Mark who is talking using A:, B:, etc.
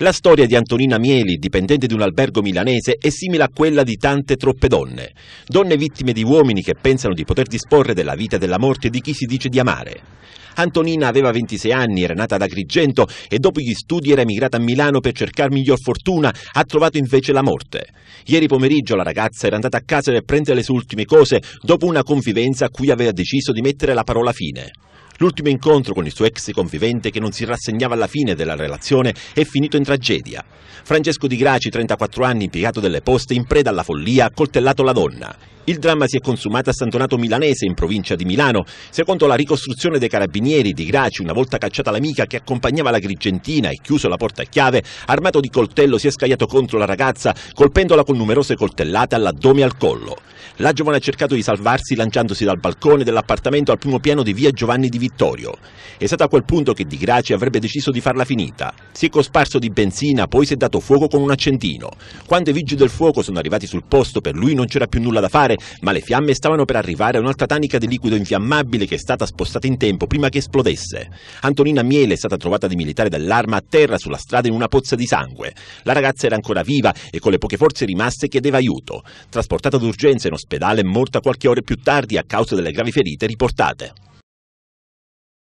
A: La storia di Antonina Mieli, dipendente di un albergo milanese, è simile a quella di tante troppe donne. Donne vittime di uomini che pensano di poter disporre della vita e della morte di chi si dice di amare. Antonina aveva 26 anni, era nata ad Agrigento e dopo gli studi era emigrata a Milano per cercare miglior fortuna, ha trovato invece la morte. Ieri pomeriggio la ragazza era andata a casa per prendere le sue ultime cose dopo una convivenza a cui aveva deciso di mettere la parola fine. L'ultimo incontro con il suo ex convivente che non si rassegnava alla fine della relazione è finito in tragedia. Francesco Di Graci, 34 anni, impiegato delle poste, in preda alla follia, ha coltellato la donna. Il dramma si è consumato a Santonato Milanese, in provincia di Milano. Secondo la ricostruzione dei carabinieri di Graci, una volta cacciata l'amica che accompagnava la Grigentina e chiuso la porta a chiave, armato di coltello si è scagliato contro la ragazza, colpendola con numerose coltellate all'addome e al collo. La giovane ha cercato di salvarsi lanciandosi dal balcone dell'appartamento al primo piano di via Giovanni di Vittorio. È stato a quel punto che Di Graci avrebbe deciso di farla finita. Si è cosparso di benzina, poi si è dato fuoco con un accendino. Quando i vigili del fuoco sono arrivati sul posto, per lui non c'era più nulla da fare iniziare, ma le fiamme stavano per arrivare a un'altra tanica di liquido infiammabile che è stata spostata in tempo prima che esplodesse. Antonina Miele è stata trovata di militare dell'arma a terra sulla strada in una pozza di sangue. La ragazza era ancora viva e con le poche forze rimaste chiedeva aiuto. Trasportata d'urgenza in ospedale, morta qualche ora più tardi a causa delle gravi ferite riportate.